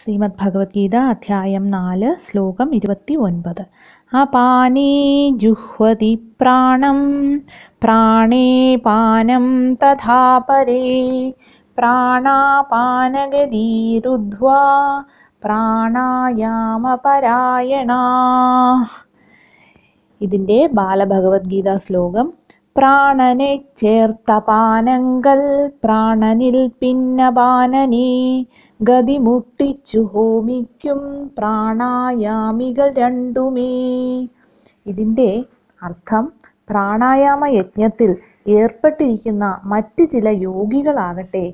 ശ്രീമദ് ഭഗവത്ഗീത അധ്യായം നാല് ശ്ലോകം ഇരുപത്തി ഒൻപത് അപാനേ ജുഹ്വതി പ്രാണം പ്രാണേ പാനം തഥാ പരേ പ്രാണാപാനഗതിരുദ്ധ്വാ പ്രാണായാമപരായണ ഇതിൻ്റെ ബാലഭഗവത്ഗീത ശ്ലോകം പ്രാണനെ ചേർത്ത പാനങ്കൽ പ്രാണനിൽ പിന്ന പാനനെ ഗതിമുട്ടിച്ചു ഹോമിക്കും പ്രാണായാമികൾ രണ്ടുമേ ഇതിൻ്റെ അർത്ഥം പ്രാണായാമ യജ്ഞത്തിൽ ഏർപ്പെട്ടിരിക്കുന്ന മറ്റ് ചില യോഗികളാകട്ടെ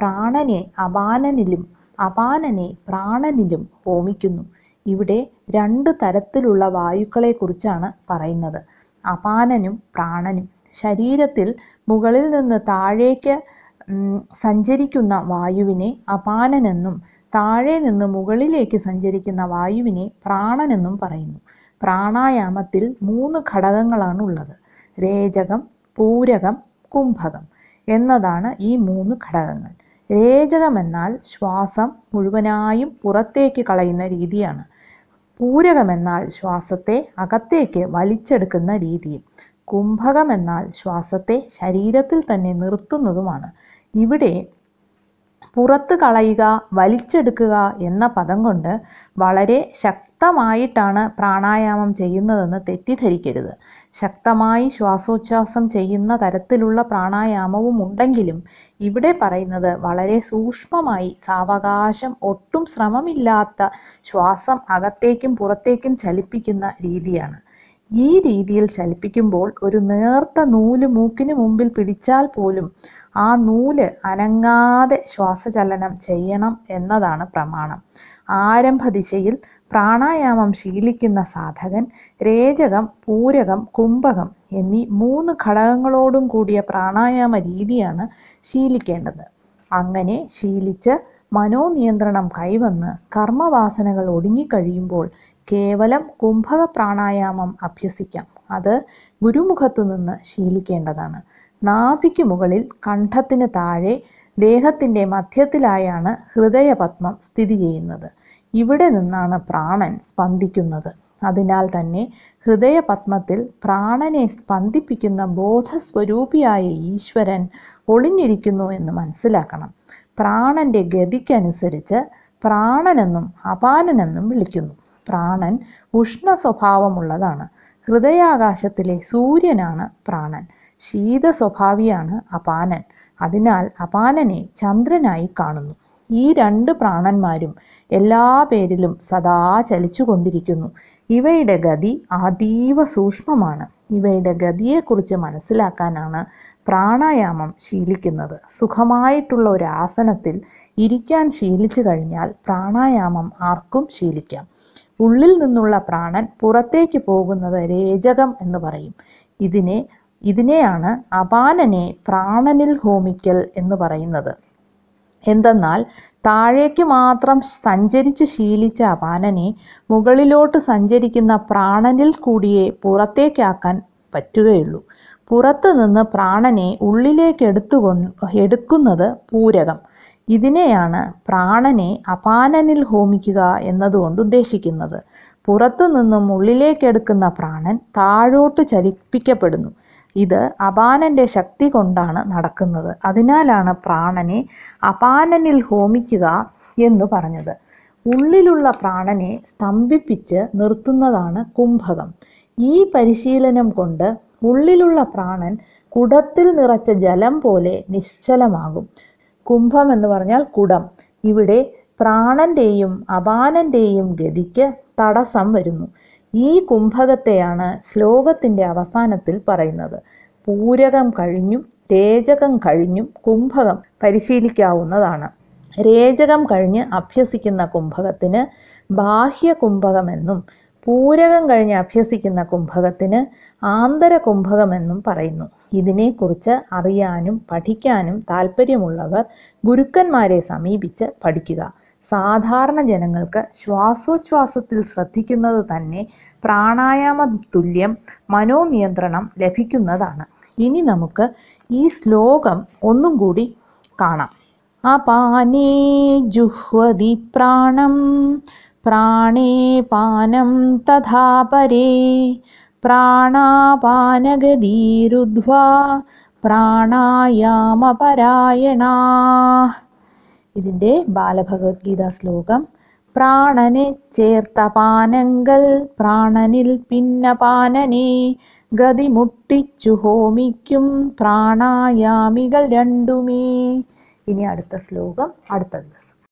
പ്രാണനെ അപാനനിലും അപാനനെ പ്രാണനിലും ഹോമിക്കുന്നു ഇവിടെ രണ്ട് തരത്തിലുള്ള കുറിച്ചാണ് പറയുന്നത് അപാനനും പ്രാണനും ശരീരത്തിൽ മുകളിൽ നിന്ന് താഴേക്ക് സഞ്ചരിക്കുന്ന വായുവിനെ അപാനനെന്നും താഴെ നിന്ന് മുകളിലേക്ക് സഞ്ചരിക്കുന്ന വായുവിനെ പ്രാണനെന്നും പറയുന്നു പ്രാണായാമത്തിൽ മൂന്ന് ഘടകങ്ങളാണ് ഉള്ളത് രേചകം പൂരകം കുംഭകം എന്നതാണ് ഈ മൂന്ന് ഘടകങ്ങൾ രേചകം എന്നാൽ ശ്വാസം മുഴുവനായും പുറത്തേക്ക് കളയുന്ന രീതിയാണ് പൂരകമെന്നാൽ ശ്വാസത്തെ അകത്തേക്ക് വലിച്ചെടുക്കുന്ന രീതിയും കുംഭകം എന്നാൽ ശ്വാസത്തെ ശരീരത്തിൽ തന്നെ നിർത്തുന്നതുമാണ് ഇവിടെ പുറത്ത് കളയുക വലിച്ചെടുക്കുക എന്ന പദം കൊണ്ട് വളരെ ശക്തമായിട്ടാണ് പ്രാണായാമം ചെയ്യുന്നതെന്ന് തെറ്റിദ്ധരിക്കരുത് ശക്തമായി ശ്വാസോച്ഛ്വാസം ചെയ്യുന്ന തരത്തിലുള്ള പ്രാണായാമവും ഉണ്ടെങ്കിലും ഇവിടെ പറയുന്നത് വളരെ സൂക്ഷ്മമായി സാവകാശം ഒട്ടും ശ്രമമില്ലാത്ത ശ്വാസം അകത്തേക്കും പുറത്തേക്കും ചലിപ്പിക്കുന്ന രീതിയാണ് ഈ രീതിയിൽ ചലിപ്പിക്കുമ്പോൾ ഒരു നേർത്ത നൂല് മൂക്കിന് മുമ്പിൽ പിടിച്ചാൽ പോലും ആ നൂല് അനങ്ങാതെ ശ്വാസചലനം ചെയ്യണം എന്നതാണ് പ്രമാണം ആരംഭ ദിശയിൽ പ്രാണായാമം ശീലിക്കുന്ന സാധകൻ രേചകം പൂരകം കുംഭകം എന്നീ മൂന്ന് ഘടകങ്ങളോടും കൂടിയ പ്രാണായാമ രീതിയാണ് ശീലിക്കേണ്ടത് അങ്ങനെ ശീലിച്ച് മനോനിയന്ത്രണം കൈവന്ന് കർമ്മവാസനകൾ ഒടുങ്ങിക്കഴിയുമ്പോൾ കേവലം കുംഭക പ്രാണായാമം അഭ്യസിക്കാം അത് ഗുരുമുഖത്തു നിന്ന് ശീലിക്കേണ്ടതാണ് നാഭിക്ക് മുകളിൽ കണ്ഠത്തിന് താഴെ ദേഹത്തിൻ്റെ മധ്യത്തിലായാണ് ഹൃദയപത്മം സ്ഥിതി ചെയ്യുന്നത് ഇവിടെ നിന്നാണ് പ്രാണൻ സ്പന്ദിക്കുന്നത് അതിനാൽ തന്നെ ഹൃദയപത്മത്തിൽ പ്രാണനെ സ്പന്ദിപ്പിക്കുന്ന ബോധസ്വരൂപിയായ ഈശ്വരൻ ഒളിഞ്ഞിരിക്കുന്നു എന്ന് മനസ്സിലാക്കണം പ്രാണന്റെ ഗതിക്കനുസരിച്ച് പ്രാണനെന്നും അപാനനെന്നും വിളിക്കുന്നു പ്രാണൻ ഉഷ്ണ സ്വഭാവമുള്ളതാണ് ഹൃദയാകാശത്തിലെ സൂര്യനാണ് പ്രാണൻ ശീത സ്വഭാവിയാണ് അപാനൻ അതിനാൽ അപാനനെ ചന്ദ്രനായി കാണുന്നു ഈ രണ്ട് പ്രാണന്മാരും എല്ലാ പേരിലും സദാ ചലിച്ചുകൊണ്ടിരിക്കുന്നു ഇവയുടെ ഗതി അതീവ സൂക്ഷ്മമാണ് ഇവയുടെ ഗതിയെക്കുറിച്ച് മനസ്സിലാക്കാനാണ് പ്രാണായാമം ശീലിക്കുന്നത് സുഖമായിട്ടുള്ള ഒരു ആസനത്തിൽ ഇരിക്കാൻ ശീലിച്ചു കഴിഞ്ഞാൽ പ്രാണായാമം ആർക്കും ശീലിക്കാം ഉള്ളിൽ നിന്നുള്ള പ്രാണൻ പുറത്തേക്ക് പോകുന്നത് രേചകം എന്ന് പറയും ഇതിനെ ഇതിനെയാണ് അപാനനെ പ്രാണനിൽ ഹോമിക്കൽ എന്ന് പറയുന്നത് എന്തെന്നാൽ താഴേക്ക് മാത്രം സഞ്ചരിച്ച് ശീലിച്ച അപാനനെ മുകളിലോട്ട് സഞ്ചരിക്കുന്ന പ്രാണനിൽ കൂടിയേ പുറത്തേക്കാക്കാൻ പറ്റുകയുള്ളൂ പുറത്തു നിന്ന് പ്രാണനെ ഉള്ളിലേക്ക് എടുത്തു എടുക്കുന്നത് പൂരകം ഇതിനെയാണ് പ്രാണനെ അപാനനിൽ ഹോമിക്കുക എന്നതുകൊണ്ട് ഉദ്ദേശിക്കുന്നത് പുറത്തു നിന്നും ഉള്ളിലേക്കെടുക്കുന്ന പ്രാണൻ താഴോട്ട് ചലിപ്പിക്കപ്പെടുന്നു ഇത് അപാനന്റെ ശക്തി കൊണ്ടാണ് നടക്കുന്നത് അതിനാലാണ് പ്രാണനെ അപാനനിൽ ഹോമിക്കുക എന്ന് പറഞ്ഞത് ഉള്ളിലുള്ള പ്രാണനെ സ്തംഭിപ്പിച്ച് നിർത്തുന്നതാണ് കുംഭകം ഈ പരിശീലനം കൊണ്ട് ഉള്ളിലുള്ള പ്രാണൻ കുടത്തിൽ നിറച്ച ജലം പോലെ നിശ്ചലമാകും കുംഭം എന്ന് പറഞ്ഞാൽ കുടം ഇവിടെ പ്രാണന്റെയും അപാനന്റെയും ഗതിക്ക് തടസ്സം വരുന്നു ഈ കുംഭകത്തെയാണ് ശ്ലോകത്തിന്റെ അവസാനത്തിൽ പറയുന്നത് പൂരകം കഴിഞ്ഞും രേചകം കഴിഞ്ഞും കുംഭകം പരിശീലിക്കാവുന്നതാണ് രേചകം കഴിഞ്ഞ് അഭ്യസിക്കുന്ന കുംഭകത്തിന് ബാഹ്യ കുംഭകമെന്നും പൂരകം കഴിഞ്ഞ് അഭ്യസിക്കുന്ന കുംഭകത്തിന് ആന്തര കുംഭകമെന്നും പറയുന്നു ഇതിനെക്കുറിച്ച് അറിയാനും പഠിക്കാനും താല്പര്യമുള്ളവർ ഗുരുക്കന്മാരെ സമീപിച്ച് പഠിക്കുക സാധാരണ ജനങ്ങൾക്ക് ശ്വാസോച്ഛ്വാസത്തിൽ ശ്രദ്ധിക്കുന്നത് തന്നെ പ്രാണായാമ തുല്യം മനോനിയന്ത്രണം ലഭിക്കുന്നതാണ് ഇനി നമുക്ക് ഈ ശ്ലോകം ഒന്നും കൂടി കാണാം അപാനേ ജുഹ്വതി പ്രാണം പ്രാണേപാനം पानं तथा परे പ്രാണാപാനഗതിരുധ്വാ പ്രാണായാമപരായണാ ഇതിൻ്റെ ബാലഭഗവത്ഗീത ശ്ലോകം പ്രാണനെ ചേർത്ത പാനങ്കൽ പ്രാണനിൽ പിന്ന പാനനെ ഗതിമുട്ടിച്ചു ഹോമിക്കും പ്രാണായാമികൾ രണ്ടുമേ ഇനി അടുത്ത ശ്ലോകം അടുത്ത ദിവസം